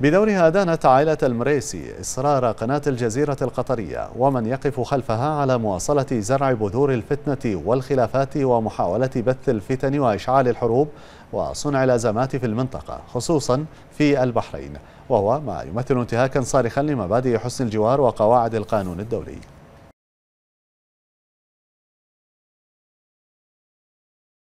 بدورها دانت عائلة المريسي إصرار قناة الجزيرة القطرية ومن يقف خلفها على مواصلة زرع بذور الفتنة والخلافات ومحاولة بث الفتن وإشعال الحروب وصنع الأزمات في المنطقة خصوصا في البحرين وهو ما يمثل انتهاكا صارخا لمبادئ حسن الجوار وقواعد القانون الدولي